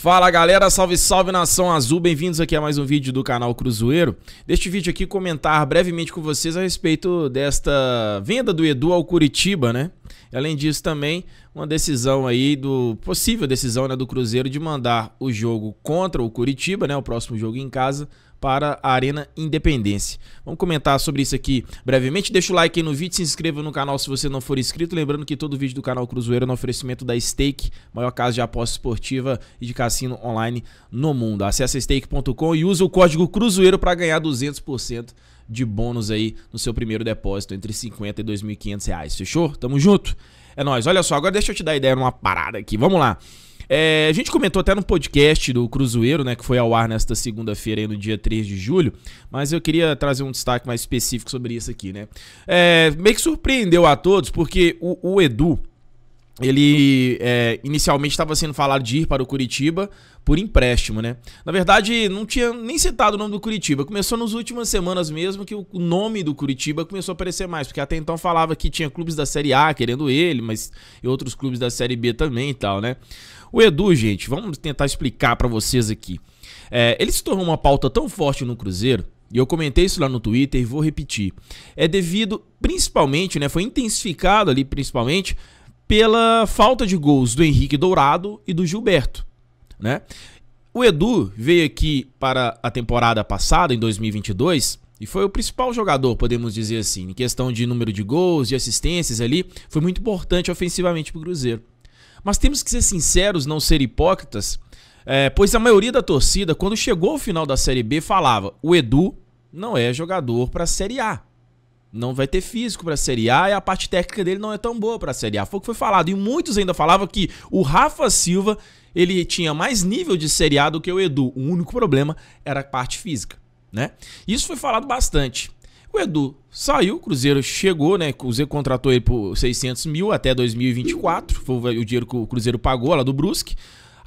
Fala galera, salve salve nação azul, bem-vindos aqui a mais um vídeo do canal Cruzeiro. Neste vídeo aqui comentar brevemente com vocês a respeito desta venda do Edu ao Curitiba, né? Além disso também uma decisão aí do possível decisão né, do Cruzeiro de mandar o jogo contra o Curitiba, né, o próximo jogo em casa para a Arena Independência. Vamos comentar sobre isso aqui brevemente. Deixa o like aí no vídeo, se inscreva no canal se você não for inscrito. Lembrando que todo vídeo do canal Cruzeiro é no oferecimento da Stake, maior casa de aposta esportiva e de cassino online no mundo. Acesse stake.com e use o código Cruzeiro para ganhar 200% de bônus aí no seu primeiro depósito entre 50 e 2.500 reais. Fechou? Tamo junto? É nóis. Olha só, agora deixa eu te dar ideia numa parada aqui. Vamos lá. É, a gente comentou até no podcast do Cruzeiro, né, que foi ao ar nesta segunda-feira, no dia 3 de julho, mas eu queria trazer um destaque mais específico sobre isso aqui, né? É, meio que surpreendeu a todos, porque o, o Edu, ele é, inicialmente estava sendo falado de ir para o Curitiba por empréstimo, né? Na verdade, não tinha nem citado o nome do Curitiba. Começou nas últimas semanas mesmo que o nome do Curitiba começou a aparecer mais, porque até então falava que tinha clubes da Série A querendo ele, mas e outros clubes da Série B também e tal, né? O Edu, gente, vamos tentar explicar para vocês aqui. É, ele se tornou uma pauta tão forte no Cruzeiro e eu comentei isso lá no Twitter e vou repetir. É devido principalmente, né? Foi intensificado ali principalmente pela falta de gols do Henrique Dourado e do Gilberto, né? O Edu veio aqui para a temporada passada, em 2022, e foi o principal jogador, podemos dizer assim, em questão de número de gols, de assistências ali, foi muito importante ofensivamente para o Cruzeiro. Mas temos que ser sinceros, não ser hipócritas, é, pois a maioria da torcida, quando chegou ao final da Série B, falava: o Edu não é jogador para a Série A não vai ter físico para a Série A e a parte técnica dele não é tão boa para a Série A. Foi o que foi falado. E muitos ainda falavam que o Rafa Silva ele tinha mais nível de Série A do que o Edu. O único problema era a parte física, né? Isso foi falado bastante. O Edu saiu, o Cruzeiro chegou, né? O Cruzeiro contratou ele por 600 mil até 2024. Foi o dinheiro que o Cruzeiro pagou lá do Brusque.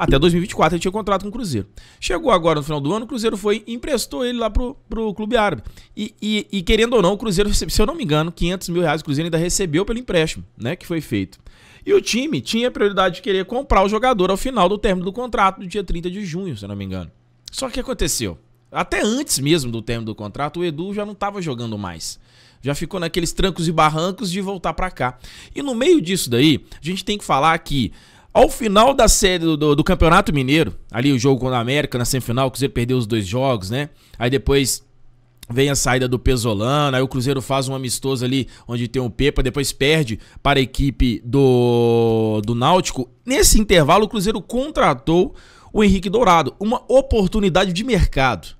Até 2024 ele tinha contrato com o Cruzeiro. Chegou agora no final do ano, o Cruzeiro foi emprestou ele lá pro, pro Clube Árabe. E, e, e querendo ou não, o Cruzeiro se eu não me engano, 500 mil reais o Cruzeiro ainda recebeu pelo empréstimo, né? Que foi feito. E o time tinha a prioridade de querer comprar o jogador ao final do término do contrato, no dia 30 de junho, se eu não me engano. Só que o que aconteceu? Até antes mesmo do término do contrato, o Edu já não estava jogando mais. Já ficou naqueles trancos e barrancos de voltar para cá. E no meio disso daí, a gente tem que falar que ao final da série do, do, do Campeonato Mineiro, ali o jogo contra a América na semifinal, o Cruzeiro perdeu os dois jogos, né? Aí depois vem a saída do Pesolano, aí o Cruzeiro faz um amistoso ali onde tem o um Pepa, depois perde para a equipe do, do Náutico. Nesse intervalo, o Cruzeiro contratou o Henrique Dourado, uma oportunidade de mercado.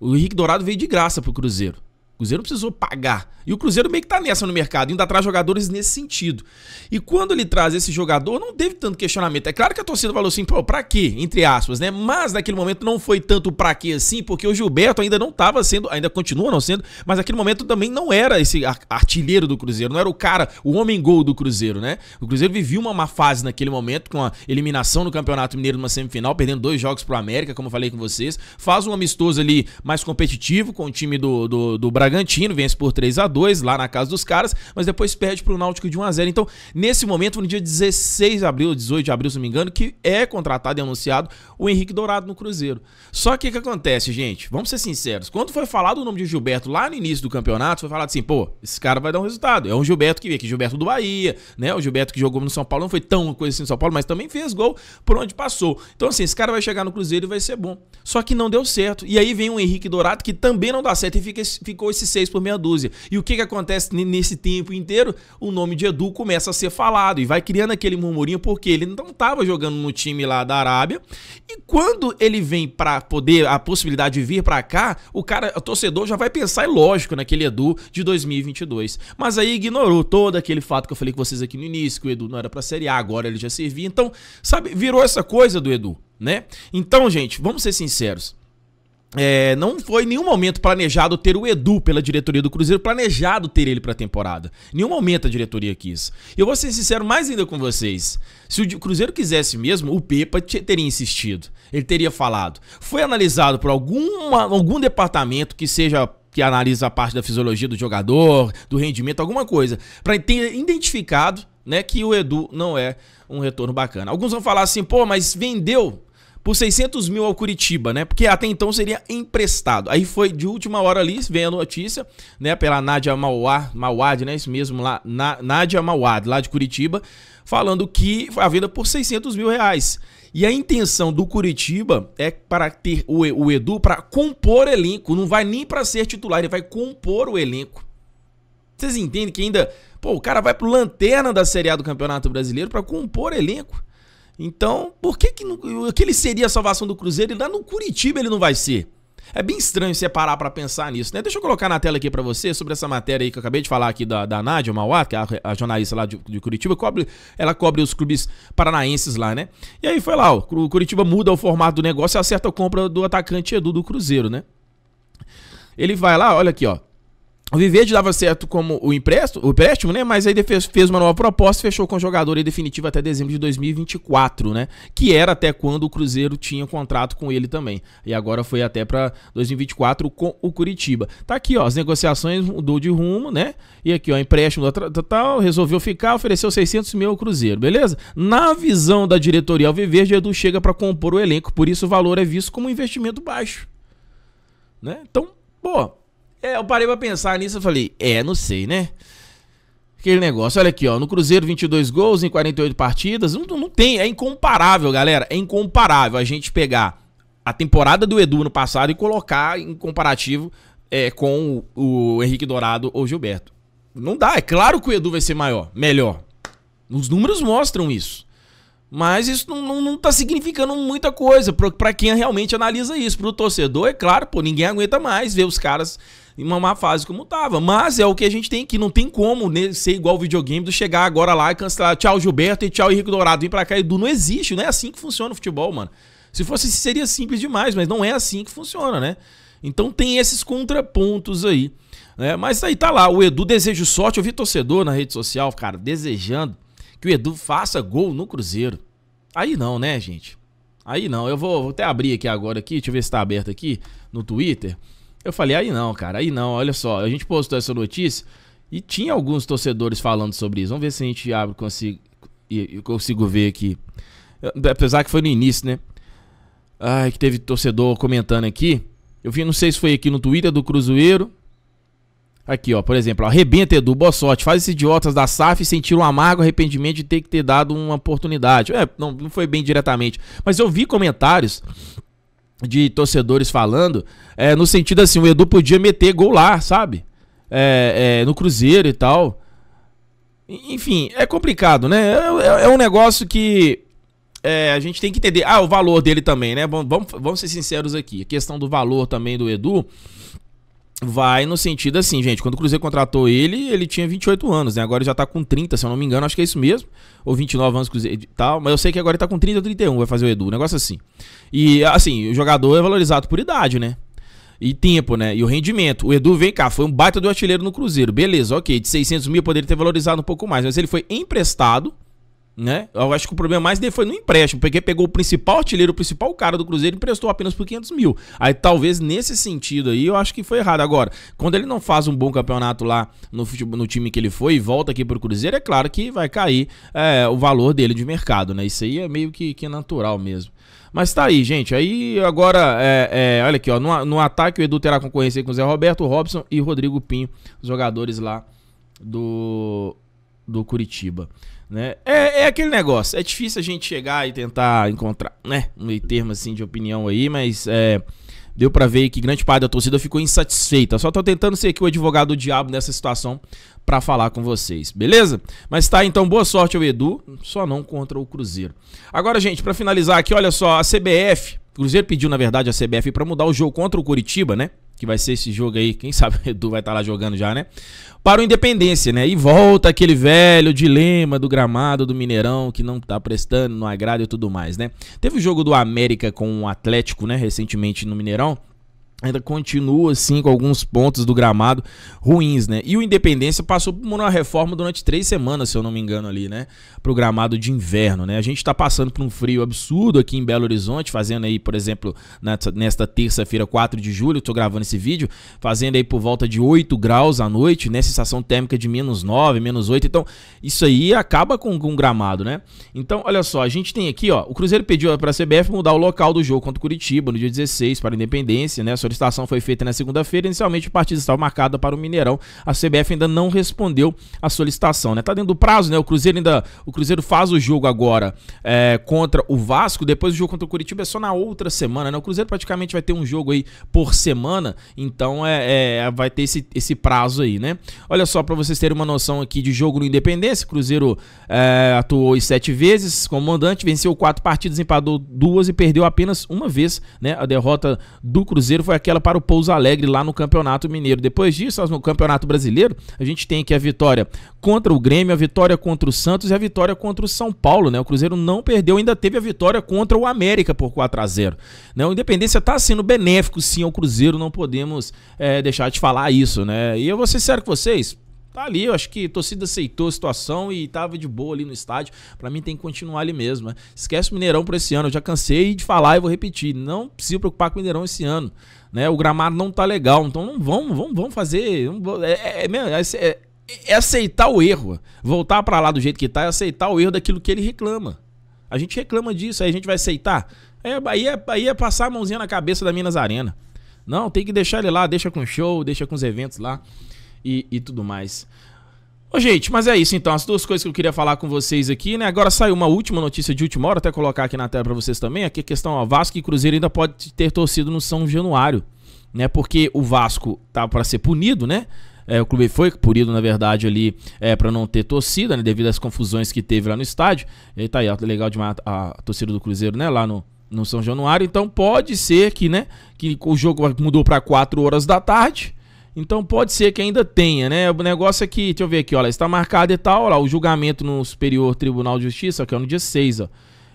O Henrique Dourado veio de graça para o Cruzeiro. Cruzeiro precisou pagar. E o Cruzeiro meio que tá nessa no mercado, ainda traz jogadores nesse sentido. E quando ele traz esse jogador, não teve tanto questionamento. É claro que a torcida falou assim, pô, pra quê? Entre aspas, né? Mas naquele momento não foi tanto pra quê assim, porque o Gilberto ainda não tava sendo, ainda continua não sendo, mas naquele momento também não era esse artilheiro do Cruzeiro, não era o cara, o homem gol do Cruzeiro, né? O Cruzeiro vivia uma má fase naquele momento, com a eliminação no Campeonato Mineiro numa semifinal, perdendo dois jogos pro América, como eu falei com vocês. Faz um amistoso ali mais competitivo com o time do, do, do Bragantino Bragantino, vence por 3 a 2 lá na casa dos caras, mas depois perde para o Náutico de 1 a 0 Então, nesse momento, no dia 16 de abril, 18 de abril, se não me engano, que é contratado e anunciado o Henrique Dourado no Cruzeiro. Só que o que acontece, gente? Vamos ser sinceros. Quando foi falado o nome de Gilberto lá no início do campeonato, foi falado assim, pô, esse cara vai dar um resultado. É um Gilberto que veio aqui, Gilberto do Bahia, né? O Gilberto que jogou no São Paulo não foi tão coisa assim no São Paulo, mas também fez gol por onde passou. Então, assim, esse cara vai chegar no Cruzeiro e vai ser bom. Só que não deu certo. E aí vem o Henrique Dourado, que também não dá certo e fica, ficou esse esse 6 por meia dúzia. E o que, que acontece nesse tempo inteiro? O nome de Edu começa a ser falado e vai criando aquele murmurinho porque ele não estava jogando no time lá da Arábia. E quando ele vem para poder a possibilidade de vir para cá, o cara, o torcedor já vai pensar, é lógico, naquele Edu de 2022. Mas aí ignorou todo aquele fato que eu falei com vocês aqui no início, que o Edu não era para Série A, agora ele já servia. Então, sabe, virou essa coisa do Edu, né? Então, gente, vamos ser sinceros. É, não foi em nenhum momento planejado ter o Edu pela diretoria do Cruzeiro, planejado ter ele para a temporada. Em nenhum momento a diretoria quis. Eu vou ser sincero mais ainda com vocês. Se o Cruzeiro quisesse mesmo, o Pepa teria insistido. Ele teria falado. Foi analisado por alguma, algum departamento que seja que analisa a parte da fisiologia do jogador, do rendimento, alguma coisa, para ter identificado, né, que o Edu não é um retorno bacana. Alguns vão falar assim, pô, mas vendeu por 600 mil ao Curitiba, né? Porque até então seria emprestado. Aí foi de última hora ali, vem a notícia, né? Pela Nádia Mauá, Mauad, né? Isso mesmo lá, Nádia Mauad, lá de Curitiba, falando que a venda por 600 mil reais. E a intenção do Curitiba é para ter o, o Edu para compor elenco. Não vai nem para ser titular, ele vai compor o elenco. Vocês entendem que ainda. Pô, o cara vai pro lanterna da Série A do Campeonato Brasileiro para compor elenco. Então, por que, que, que ele seria a salvação do Cruzeiro Ele lá no Curitiba ele não vai ser? É bem estranho você parar pra pensar nisso, né? Deixa eu colocar na tela aqui para você sobre essa matéria aí que eu acabei de falar aqui da, da Nádia Mauá, que é a, a jornalista lá de, de, Curitiba, cobre, ela cobre os clubes paranaenses lá, né? E aí foi lá, ó, o Curitiba muda o formato do negócio e acerta a compra do atacante Edu do Cruzeiro, né? Ele vai lá, olha aqui, ó. O Viverde dava certo como o empréstimo, o empréstimo, né? Mas aí fez, fez uma nova proposta e fechou com o jogador em definitivo até dezembro de 2024, né? Que era até quando o Cruzeiro tinha contrato com ele também. E agora foi até para 2024 com o Curitiba. Tá aqui, ó, as negociações mudou de rumo, né? E aqui, ó, empréstimo total, resolveu ficar, ofereceu 600 mil ao Cruzeiro, beleza? Na visão da diretoria Alviverde, Edu chega para compor o elenco, por isso o valor é visto como um investimento baixo, né? Então, pô, é, eu parei pra pensar nisso e falei, é, não sei, né? Aquele negócio, olha aqui, ó, no Cruzeiro 22 gols em 48 partidas, não, não tem, é incomparável, galera, é incomparável a gente pegar a temporada do Edu no passado e colocar em comparativo é, com o, o Henrique Dourado ou Gilberto. Não dá, é claro que o Edu vai ser maior, melhor. Os números mostram isso. Mas isso não, não, não tá significando muita coisa para quem realmente analisa isso. Pro torcedor, é claro, pô, ninguém aguenta mais ver os caras em uma má fase como tava. Mas é o que a gente tem aqui. Não tem como né, ser igual o videogame do chegar agora lá e cancelar. Tchau, Gilberto e tchau, Henrique Dourado. Vem pra cá, Edu. Não existe, não é assim que funciona o futebol, mano. Se fosse, assim, seria simples demais, mas não é assim que funciona, né? Então tem esses contrapontos aí. Né? Mas aí tá lá, o Edu desejo sorte. Eu vi torcedor na rede social, cara, desejando que o Edu faça gol no Cruzeiro. Aí não, né, gente? Aí não. Eu vou, vou até abrir aqui agora aqui, deixa eu ver se tá aberto aqui no Twitter. Eu falei, aí não, cara, aí não, olha só, a gente postou essa notícia e tinha alguns torcedores falando sobre isso. Vamos ver se a gente abre, consigo, eu consigo ver aqui. Apesar que foi no início, né? Ai, que teve torcedor comentando aqui. Eu vi, não sei se foi aqui no Twitter do Cruzeiro. Aqui, ó, por exemplo, arrebenta Edu, boa sorte. Faz esses idiotas da SAF sentir um amargo arrependimento de ter que ter dado uma oportunidade. É, não, não foi bem diretamente. Mas eu vi comentários de torcedores falando, é, no sentido assim, o Edu podia meter gol lá, sabe? É, é, no Cruzeiro e tal. Enfim, é complicado, né? É, é, é um negócio que é, a gente tem que entender. Ah, o valor dele também, né? vamos, vamos ser sinceros aqui. A questão do valor também do Edu vai no sentido assim, gente. Quando o Cruzeiro contratou ele, ele tinha 28 anos, né? Agora já tá com 30, se eu não me engano, acho que é isso mesmo. Ou 29 anos Cruzeiro e tal. Mas eu sei que agora ele tá com 30 ou 31, vai fazer o Edu, um negócio assim. E assim, o jogador é valorizado por idade, né? E tempo, né? E o rendimento. O Edu, vem cá, foi um baita do artilheiro no Cruzeiro. Beleza, ok. De 600 mil poderia ter valorizado um pouco mais. Mas ele foi emprestado né? Eu acho que o problema mais dele foi no empréstimo, porque pegou o principal artilheiro, o principal cara do Cruzeiro e emprestou apenas por 500 mil. Aí talvez nesse sentido aí eu acho que foi errado. Agora, quando ele não faz um bom campeonato lá no, no time que ele foi e volta aqui pro Cruzeiro, é claro que vai cair é, o valor dele de mercado, né? Isso aí é meio que, que natural mesmo. Mas tá aí, gente. Aí agora, é, é, olha aqui, ó. No, no ataque, o Edu terá concorrência com o Zé Roberto, Robson e Rodrigo Pinho, os jogadores lá do, do Curitiba. Né? É, é aquele negócio, é difícil a gente chegar e tentar encontrar né, um meio termo assim, de opinião aí, mas é, deu para ver que grande parte da torcida ficou insatisfeita. Só tô tentando ser aqui o advogado do diabo nessa situação para falar com vocês, beleza? Mas tá, então boa sorte ao Edu, só não contra o Cruzeiro. Agora, gente, para finalizar aqui, olha só, a CBF, o Cruzeiro pediu na verdade a CBF para mudar o jogo contra o Curitiba, né? que vai ser esse jogo aí, quem sabe o Edu vai estar tá lá jogando já, né? Para o Independência, né? E volta aquele velho dilema do gramado do Mineirão que não tá prestando, não agrada e tudo mais, né? Teve o jogo do América com o Atlético, né, recentemente no Mineirão ainda continua assim com alguns pontos do gramado ruins, né? E o Independência passou por uma reforma durante três semanas, se eu não me engano ali, né? Pro gramado de inverno, né? A gente tá passando por um frio absurdo aqui em Belo Horizonte, fazendo aí, por exemplo, nesta terça-feira, 4 de julho, tô gravando esse vídeo, fazendo aí por volta de 8 graus à noite, né? Sensação térmica de menos 9, menos 8, então isso aí acaba com, o gramado, né? Então, olha só, a gente tem aqui, ó, o Cruzeiro pediu pra CBF mudar o local do jogo contra o Curitiba no dia 16 para a Independência, né? solicitação foi feita na segunda-feira. Inicialmente, a partida estava marcada para o Mineirão. A CBF ainda não respondeu à solicitação, né? Tá dentro do prazo, né? O Cruzeiro ainda. O Cruzeiro faz o jogo agora é, contra o Vasco. Depois o jogo contra o Curitiba é só na outra semana, né? O Cruzeiro praticamente vai ter um jogo aí por semana. Então é, é vai ter esse, esse prazo aí, né? Olha só, para vocês terem uma noção aqui de jogo no Independência, Cruzeiro é, atuou sete vezes, comandante, venceu quatro partidas, empadou duas e perdeu apenas uma vez, né? A derrota do Cruzeiro foi aquela para o Pouso Alegre lá no Campeonato Mineiro. Depois disso, no Campeonato Brasileiro, a gente tem aqui a vitória contra o Grêmio, a vitória contra o Santos e a vitória contra o São Paulo, né? O Cruzeiro não perdeu, ainda teve a vitória contra o América por 4 a 0 né? O Independência está sendo benéfico sim ao Cruzeiro, não podemos é, deixar de falar isso, né? E eu vou ser sério com vocês, tá ali, eu acho que a torcida aceitou a situação e tava de boa ali no estádio. Para mim tem que continuar ali mesmo, né? Esquece o Mineirão por esse ano, eu já cansei de falar e vou repetir, não preciso preocupar com o Mineirão esse ano né? O gramado não tá legal, então não vão, vão, vão fazer. É é é, é, é, é aceitar o erro. Voltar para lá do jeito que tá é aceitar o erro daquilo que ele reclama. A gente reclama disso, aí a gente vai aceitar. É, aí, é, aí é passar a mãozinha na cabeça da Minas Arena. Não, tem que deixar ele lá, deixa com show, deixa com os eventos lá e, e tudo mais. Ô, gente, mas é isso então. As duas coisas que eu queria falar com vocês aqui, né? Agora saiu uma última notícia de última hora, até colocar aqui na tela para vocês também. Aqui a questão, ó, Vasco e Cruzeiro ainda pode ter torcido no São Januário, né? Porque o Vasco tá para ser punido, né? É, o clube foi punido, na verdade, ali é, para não ter torcida, né? Devido às confusões que teve lá no estádio. E tá aí, ó, legal demais a, a torcida do Cruzeiro, né? Lá no, no São Januário. Então pode ser que, né? Que o jogo mudou para 4 horas da tarde então pode ser que ainda tenha, né? O negócio é que, deixa eu ver aqui, olha, está marcado e tal, olha, o julgamento no Superior Tribunal de Justiça, que é no dia 6, ó.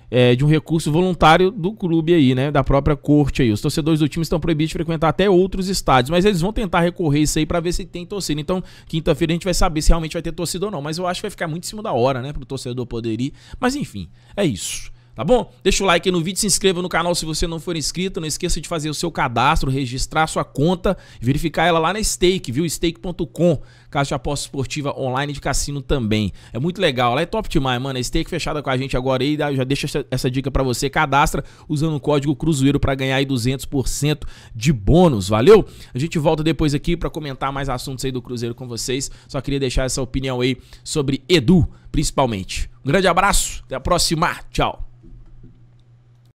É, de um recurso voluntário do clube aí, né? Da própria corte aí. Os torcedores do time estão proibidos de frequentar até outros estádios, mas eles vão tentar recorrer isso aí para ver se tem torcida. Então, quinta-feira a gente vai saber se realmente vai ter torcida ou não. Mas eu acho que vai ficar muito em cima da hora, né? Para o torcedor poder ir. Mas enfim, é isso tá bom? Deixa o like aí no vídeo, se inscreva no canal se você não for inscrito, não esqueça de fazer o seu cadastro, registrar sua conta, verificar ela lá na Stake, viu? Stake.com, casa de aposta esportiva online de cassino também. É muito legal, lá é top demais, mano. A Stake fechada com a gente agora aí, já deixa essa, essa dica para você, cadastra usando o código Cruzeiro para ganhar aí 200% de bônus, valeu? A gente volta depois aqui para comentar mais assuntos aí do Cruzeiro com vocês. Só queria deixar essa opinião aí sobre Edu, principalmente. Um grande abraço, até a próxima, tchau.